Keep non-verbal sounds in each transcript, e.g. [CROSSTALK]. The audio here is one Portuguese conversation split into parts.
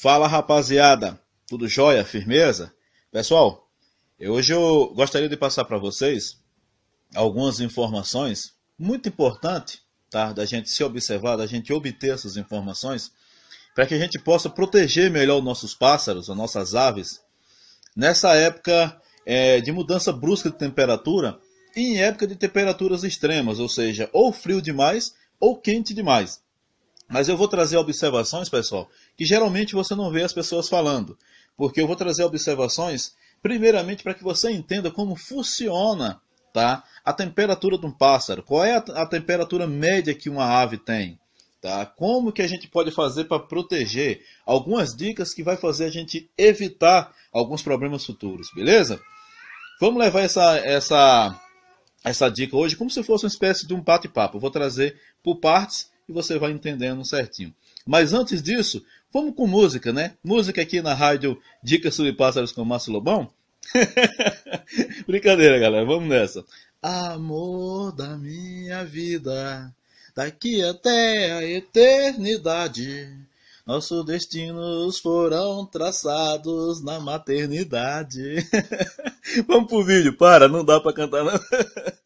Fala rapaziada, tudo jóia, firmeza? Pessoal, hoje eu gostaria de passar para vocês algumas informações muito importantes tá? da gente se observar, da gente obter essas informações para que a gente possa proteger melhor os nossos pássaros, as nossas aves nessa época é, de mudança brusca de temperatura e em época de temperaturas extremas, ou seja, ou frio demais ou quente demais. Mas eu vou trazer observações, pessoal, que geralmente você não vê as pessoas falando. Porque eu vou trazer observações, primeiramente, para que você entenda como funciona tá? a temperatura de um pássaro. Qual é a, a temperatura média que uma ave tem? Tá? Como que a gente pode fazer para proteger? Algumas dicas que vai fazer a gente evitar alguns problemas futuros, beleza? Vamos levar essa, essa, essa dica hoje como se fosse uma espécie de um bate-papo. Vou trazer por partes e você vai entendendo certinho. Mas antes disso, vamos com música, né? Música aqui na rádio Dicas sobre Pássaros com Márcio Lobão. [LAUGHS] Brincadeira, galera, vamos nessa. Amor da minha vida, daqui até a eternidade. Nossos destinos foram traçados na maternidade. [LAUGHS] Vamos pro vídeo, para, não dá para cantar não. [LAUGHS]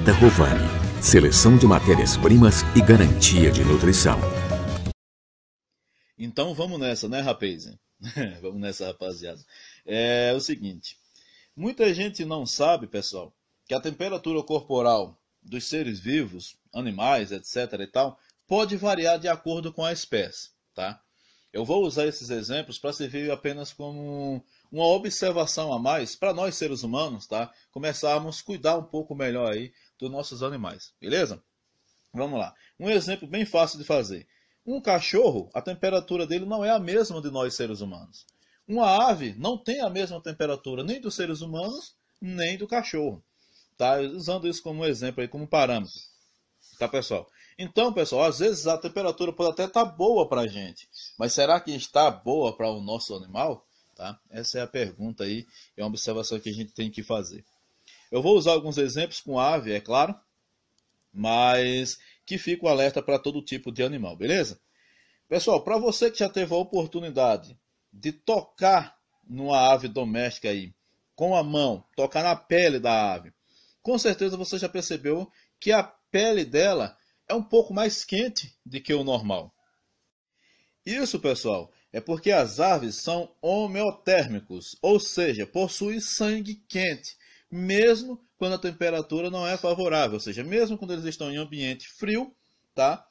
Marta Rovani. Seleção de matérias-primas e garantia de nutrição. Então vamos nessa, né, rapaz? [LAUGHS] vamos nessa, rapaziada. É o seguinte: muita gente não sabe, pessoal, que a temperatura corporal dos seres vivos, animais, etc. e tal, pode variar de acordo com a espécie, tá? Eu vou usar esses exemplos para servir apenas como uma observação a mais para nós seres humanos, tá? Começarmos a cuidar um pouco melhor aí dos nossos animais, beleza? Vamos lá. Um exemplo bem fácil de fazer. Um cachorro, a temperatura dele não é a mesma de nós seres humanos. Uma ave não tem a mesma temperatura nem dos seres humanos, nem do cachorro. Tá? Usando isso como exemplo, aí, como parâmetro. Tá, pessoal? Então, pessoal, às vezes a temperatura pode até estar tá boa para a gente, mas será que está boa para o nosso animal? Tá? Essa é a pergunta aí, é uma observação que a gente tem que fazer. Eu vou usar alguns exemplos com ave, é claro, mas que fica o um alerta para todo tipo de animal, beleza? Pessoal, para você que já teve a oportunidade de tocar numa ave doméstica aí, com a mão, tocar na pele da ave, com certeza você já percebeu que a pele dela é um pouco mais quente do que o normal. Isso, pessoal, é porque as aves são homeotérmicos, ou seja, possuem sangue quente mesmo quando a temperatura não é favorável, ou seja, mesmo quando eles estão em ambiente frio, tá?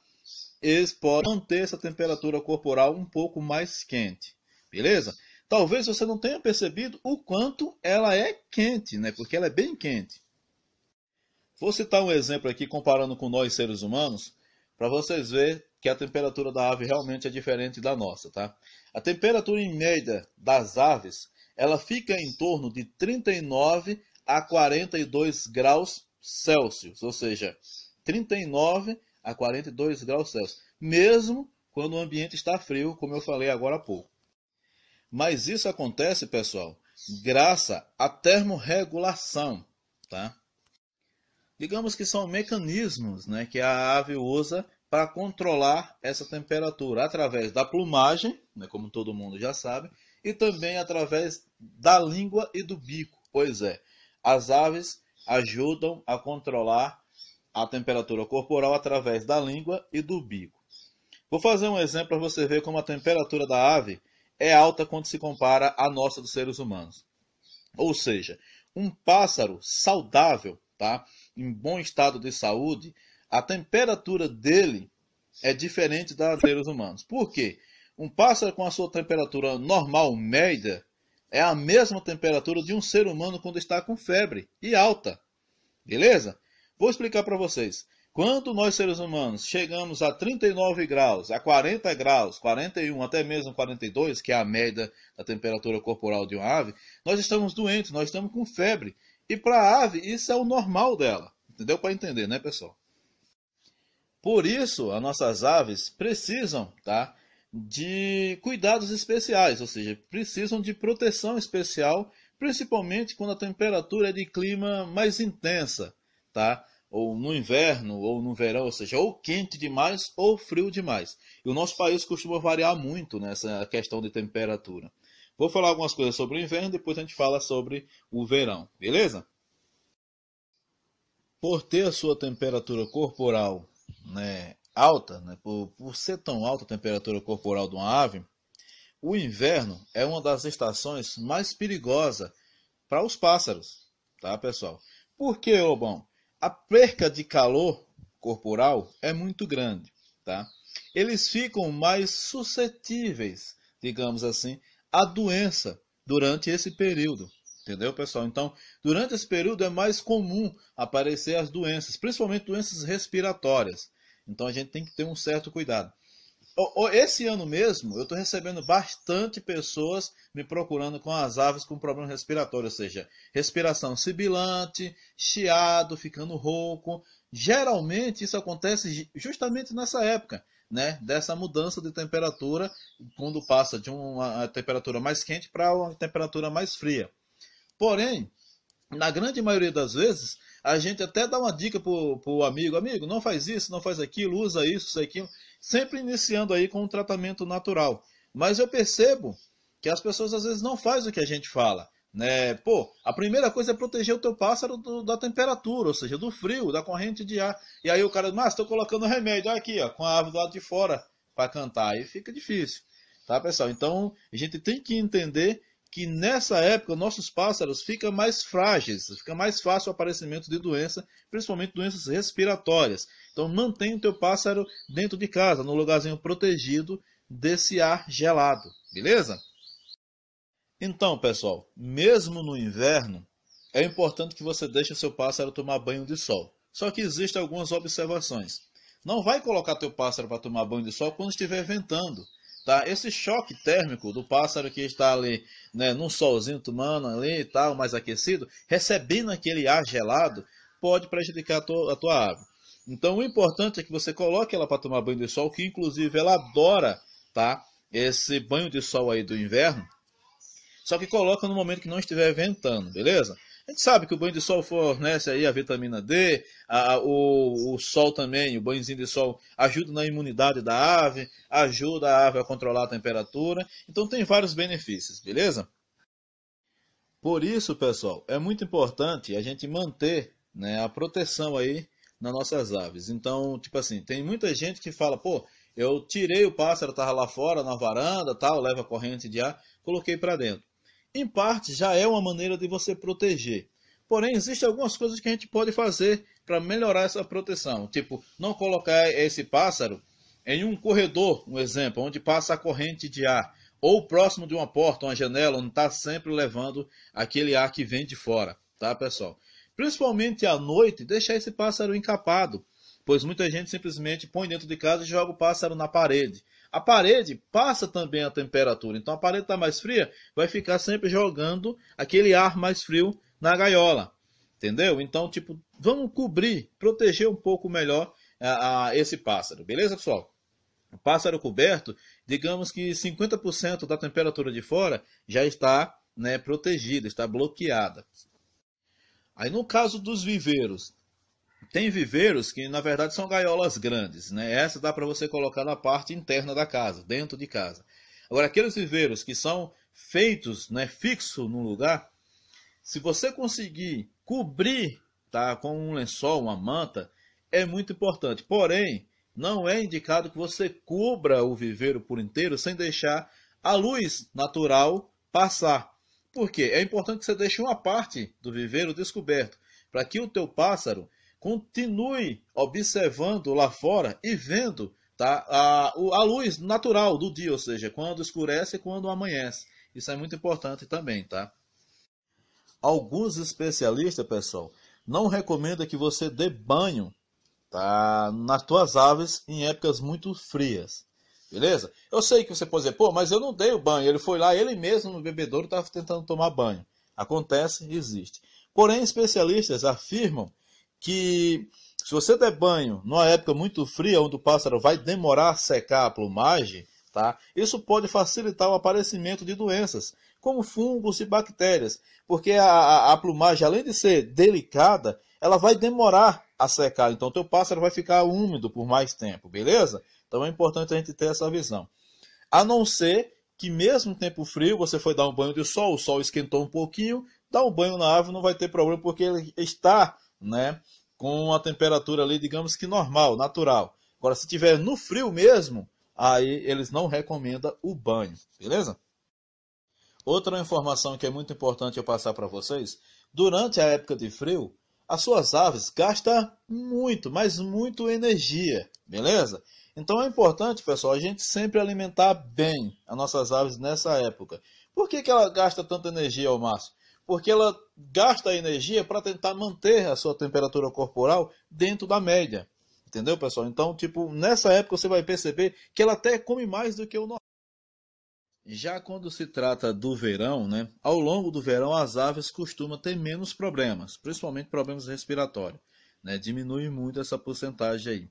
Eles podem manter essa temperatura corporal um pouco mais quente, beleza? Talvez você não tenha percebido o quanto ela é quente, né? Porque ela é bem quente. Vou citar um exemplo aqui comparando com nós seres humanos, para vocês verem que a temperatura da ave realmente é diferente da nossa, tá? A temperatura em média das aves, ela fica em torno de 39 a 42 graus Celsius, ou seja, 39 a 42 graus Celsius, mesmo quando o ambiente está frio, como eu falei agora há pouco. Mas isso acontece, pessoal, graças à termorregulação, tá? Digamos que são mecanismos né, que a ave usa para controlar essa temperatura através da plumagem, né, como todo mundo já sabe, e também através da língua e do bico. Pois é, as aves ajudam a controlar a temperatura corporal através da língua e do bico. Vou fazer um exemplo para você ver como a temperatura da ave é alta quando se compara à nossa dos seres humanos. Ou seja, um pássaro saudável, tá? em bom estado de saúde, a temperatura dele é diferente da dos seres humanos. Por quê? Um pássaro com a sua temperatura normal, média, é a mesma temperatura de um ser humano quando está com febre e alta. Beleza? Vou explicar para vocês. Quando nós seres humanos chegamos a 39 graus, a 40 graus, 41, até mesmo 42, que é a média da temperatura corporal de uma ave, nós estamos doentes, nós estamos com febre. E para a ave, isso é o normal dela. Entendeu? Para entender, né, pessoal? Por isso, as nossas aves precisam, tá? de cuidados especiais, ou seja, precisam de proteção especial, principalmente quando a temperatura é de clima mais intensa, tá? Ou no inverno, ou no verão, ou seja, ou quente demais ou frio demais. E o nosso país costuma variar muito nessa questão de temperatura. Vou falar algumas coisas sobre o inverno, depois a gente fala sobre o verão, beleza? Por ter a sua temperatura corporal né, alta, né, por, por ser tão alta a temperatura corporal de uma ave, o inverno é uma das estações mais perigosas para os pássaros, tá, pessoal? Porque, Lobão, a perca de calor corporal é muito grande, tá? Eles ficam mais suscetíveis, digamos assim, à doença durante esse período, entendeu, pessoal? Então, durante esse período é mais comum aparecer as doenças, principalmente doenças respiratórias. Então a gente tem que ter um certo cuidado. Esse ano mesmo, eu estou recebendo bastante pessoas me procurando com as aves com problema respiratório, ou seja, respiração sibilante, chiado, ficando rouco. Geralmente isso acontece justamente nessa época, né? Dessa mudança de temperatura, quando passa de uma temperatura mais quente para uma temperatura mais fria. Porém, na grande maioria das vezes, a gente até dá uma dica pro, amigo, amigo, não faz isso, não faz aquilo, usa isso, isso, aquilo, sempre iniciando aí com um tratamento natural. Mas eu percebo que as pessoas às vezes não fazem o que a gente fala. Né? Pô, a primeira coisa é proteger o teu pássaro do, da temperatura, ou seja, do frio, da corrente de ar. E aí o cara, mas estou colocando remédio aqui, ó, com a árvore do lado de fora para cantar. Aí fica difícil, tá, pessoal? Então a gente tem que entender que nessa época nossos pássaros ficam mais frágeis, fica mais fácil o aparecimento de doença, principalmente doenças respiratórias. Então mantenha o teu pássaro dentro de casa, num lugarzinho protegido desse ar gelado, beleza? Então, pessoal, mesmo no inverno, é importante que você deixe seu pássaro tomar banho de sol. Só que existem algumas observações. Não vai colocar teu pássaro para tomar banho de sol quando estiver ventando Tá? Esse choque térmico do pássaro que está ali né, num solzinho tomando ali e tal, mais aquecido, recebendo aquele ar gelado, pode prejudicar a tua, a tua ave. Então o importante é que você coloque ela para tomar banho de sol, que inclusive ela adora tá, esse banho de sol aí do inverno, só que coloca no momento que não estiver ventando, beleza? A gente sabe que o banho de sol fornece aí a vitamina D, a, o, o, sol também, o banhozinho de sol ajuda na imunidade da ave, ajuda a ave a controlar a temperatura. Então tem vários benefícios, beleza? Por isso, pessoal, é muito importante a gente manter né, a proteção aí nas nossas aves. Então, tipo assim, tem muita gente que fala, pô, eu tirei o pássaro, estava lá fora na varanda, tal, leva corrente de ar, coloquei para dentro em parte, já é uma maneira de você proteger. Porém, existem algumas coisas que a gente pode fazer para melhorar essa proteção. Tipo, não colocar esse pássaro em um corredor, um exemplo, onde passa a corrente de ar, ou próximo de uma porta, uma janela, onde está sempre levando aquele ar que vem de fora, tá, pessoal? Principalmente à noite, deixar esse pássaro encapado, pois muita gente simplesmente põe dentro de casa e joga o pássaro na parede. A parede passa também a temperatura, então a parede está mais fria, vai ficar sempre jogando aquele ar mais frio na gaiola, entendeu? Então, tipo, vamos cobrir, proteger um pouco melhor a, a esse pássaro, beleza, pessoal? O pássaro coberto, digamos que 50% da temperatura de fora já está né, protegida, está bloqueada. Aí no caso dos viveiros, tem viveiros que na verdade são gaiolas grandes, né? Essa dá para você colocar na parte interna da casa, dentro de casa. Agora aqueles viveiros que são feitos, né, fixo no lugar, se você conseguir cobrir, tá, com um lençol, uma manta, é muito importante. Porém, não é indicado que você cubra o viveiro por inteiro sem deixar a luz natural passar. Por quê? É importante que você deixe uma parte do viveiro descoberto, para que o teu pássaro continue observando lá fora e vendo tá, a, a luz natural do dia, ou seja, quando escurece e quando amanhece. Isso é muito importante também, tá? Alguns especialistas, pessoal, não recomendam que você dê banho tá, nas tuas aves em épocas muito frias. Beleza? Eu sei que você pode dizer, pô, mas eu não dei o banho. Ele foi lá, ele mesmo no bebedouro estava tentando tomar banho. Acontece, existe. Porém, especialistas afirmam que se você der banho numa época muito fria, onde o pássaro vai demorar a secar a plumagem, tá? Isso pode facilitar o aparecimento de doenças, como fungos e bactérias, porque a, a, a plumagem, além de ser delicada, ela vai demorar a secar. Então, o teu pássaro vai ficar úmido por mais tempo, beleza? Então, é importante a gente ter essa visão. A não ser que mesmo tempo frio, você foi dar um banho de sol, o sol esquentou um pouquinho, dá um banho na árvore, não vai ter problema, porque ele está né? Com a temperatura ali, digamos que normal, natural. Agora, se tiver no frio mesmo, aí eles não recomendam o banho, beleza? Outra informação que é muito importante eu passar para vocês: durante a época de frio, as suas aves gastam muito, mas muito energia, beleza? Então é importante, pessoal, a gente sempre alimentar bem as nossas aves nessa época. Por que, que ela gasta tanta energia, ao máximo? Porque ela gasta energia para tentar manter a sua temperatura corporal dentro da média. Entendeu, pessoal? Então, tipo, nessa época você vai perceber que ela até come mais do que o normal. Já quando se trata do verão, né, ao longo do verão as aves costumam ter menos problemas, principalmente problemas respiratórios. Né, diminui muito essa porcentagem aí.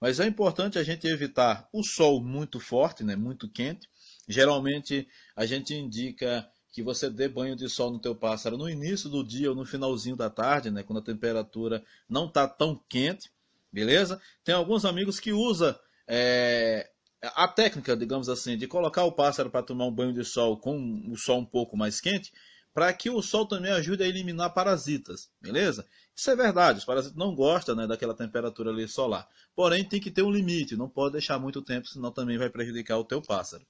Mas é importante a gente evitar o sol muito forte, né, muito quente. Geralmente a gente indica que você dê banho de sol no teu pássaro no início do dia ou no finalzinho da tarde, né, quando a temperatura não está tão quente, beleza? Tem alguns amigos que usa é, a técnica, digamos assim, de colocar o pássaro para tomar um banho de sol com o sol um pouco mais quente, para que o sol também ajude a eliminar parasitas, beleza? Isso é verdade, os parasitas não gostam né, daquela temperatura ali solar. Porém, tem que ter um limite, não pode deixar muito tempo, senão também vai prejudicar o teu pássaro.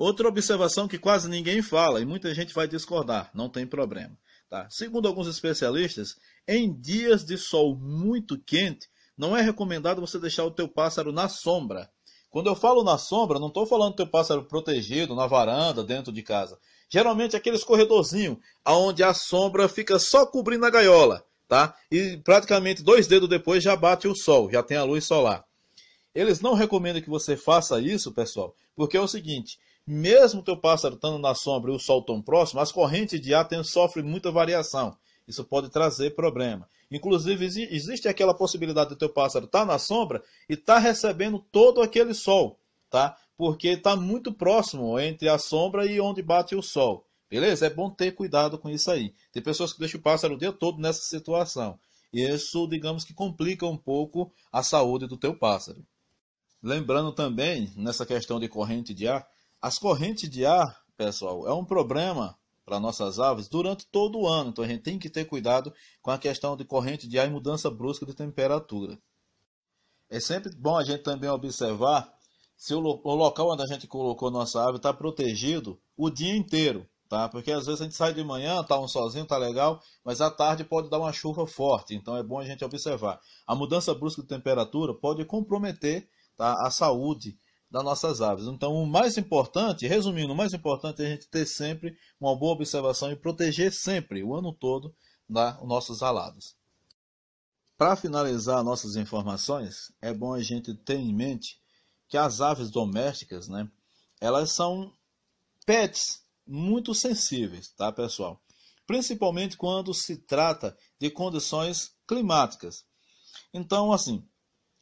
Outra observação que quase ninguém fala e muita gente vai discordar, não tem problema. Tá? Segundo alguns especialistas, em dias de sol muito quente, não é recomendado você deixar o teu pássaro na sombra. Quando eu falo na sombra, não estou falando do teu pássaro protegido, na varanda, dentro de casa. Geralmente é aqueles corredorzinhos, aonde a sombra fica só cobrindo a gaiola, tá? E praticamente dois dedos depois já bate o sol, já tem a luz solar. Eles não recomendam que você faça isso, pessoal, porque é o seguinte: mesmo teu pássaro estando na sombra e o sol tão próximo, as correntes de ar tem, sofrem muita variação. Isso pode trazer problema. Inclusive, existe aquela possibilidade do teu pássaro estar tá na sombra e estar tá recebendo todo aquele sol, tá? Porque está muito próximo entre a sombra e onde bate o sol. Beleza? É bom ter cuidado com isso aí. Tem pessoas que deixam o pássaro o dia todo nessa situação. Isso, digamos que complica um pouco a saúde do teu pássaro. Lembrando também, nessa questão de corrente de ar, as correntes de ar, pessoal, é um problema para nossas aves durante todo o ano. Então a gente tem que ter cuidado com a questão de corrente de ar e mudança brusca de temperatura. É sempre bom a gente também observar se o, lo o local onde a gente colocou nossa ave está protegido o dia inteiro, tá? Porque às vezes a gente sai de manhã, tá um sozinho, tá legal, mas à tarde pode dar uma chuva forte. Então é bom a gente observar. A mudança brusca de temperatura pode comprometer tá? a saúde das nossas aves. Então, o mais importante, resumindo, o mais importante é a gente ter sempre uma boa observação e proteger sempre, o ano todo, da, os nossos alados. Para finalizar nossas informações, é bom a gente ter em mente que as aves domésticas, né, elas são pets muito sensíveis, tá, pessoal? Principalmente quando se trata de condições climáticas. Então, assim,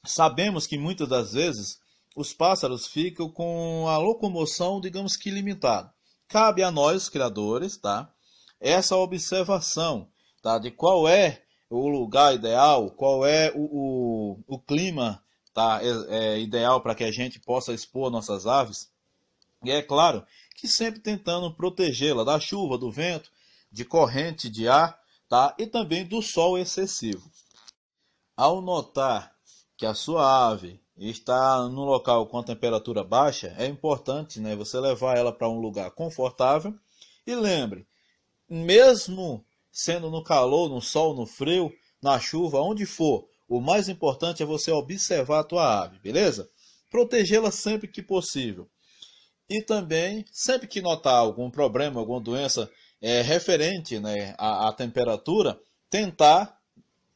sabemos que muitas das vezes os pássaros ficam com a locomoção, digamos que limitada. Cabe a nós, criadores, tá? essa observação tá? de qual é o lugar ideal, qual é o, o, o clima tá? é, é ideal para que a gente possa expor nossas aves. E é claro que sempre tentando protegê-la da chuva, do vento, de corrente de ar tá? e também do sol excessivo. Ao notar que a sua ave e está no local com temperatura baixa, é importante né, você levar ela para um lugar confortável. E lembre, mesmo sendo no calor, no sol, no frio, na chuva, onde for, o mais importante é você observar a tua ave, beleza? Protegê-la sempre que possível. E também, sempre que notar algum problema, alguma doença é, referente né, à, à temperatura, tentar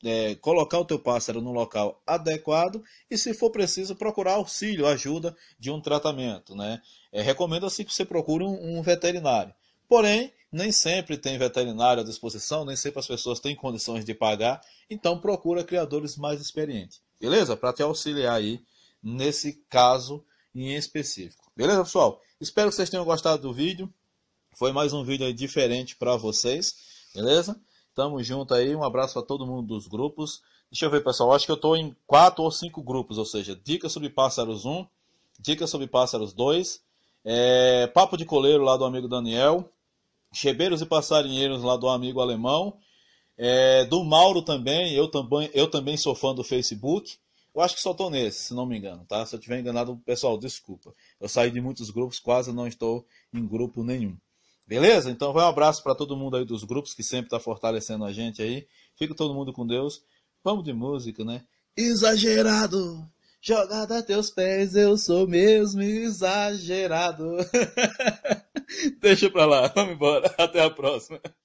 é, colocar o teu pássaro no local adequado e, se for preciso, procurar auxílio, ajuda de um tratamento. Né? É, Recomenda-se assim que você procure um, um veterinário. Porém, nem sempre tem veterinário à disposição, nem sempre as pessoas têm condições de pagar, então procura criadores mais experientes, beleza? Para te auxiliar aí nesse caso em específico. Beleza, pessoal? Espero que vocês tenham gostado do vídeo. Foi mais um vídeo diferente para vocês, beleza? Tamo junto aí, um abraço para todo mundo dos grupos. Deixa eu ver, pessoal, acho que eu estou em quatro ou cinco grupos, ou seja, Dicas sobre Pássaros 1, Dicas sobre Pássaros 2, é, Papo de Coleiro lá do amigo Daniel, Chebeiros e Passarinheiros lá do amigo Alemão, é, do Mauro também, eu também, eu também sou fã do Facebook. Eu acho que só estou nesse, se não me engano, tá? Se eu tiver enganado, pessoal, desculpa. Eu saí de muitos grupos, quase não estou em grupo nenhum. Beleza? Então vai um abraço para todo mundo aí dos grupos que sempre está fortalecendo a gente aí. Fica todo mundo com Deus. Vamos de música, né? Exagerado! Jogada a teus pés, eu sou mesmo exagerado. [LAUGHS] Deixa pra lá, vamos embora. Até a próxima.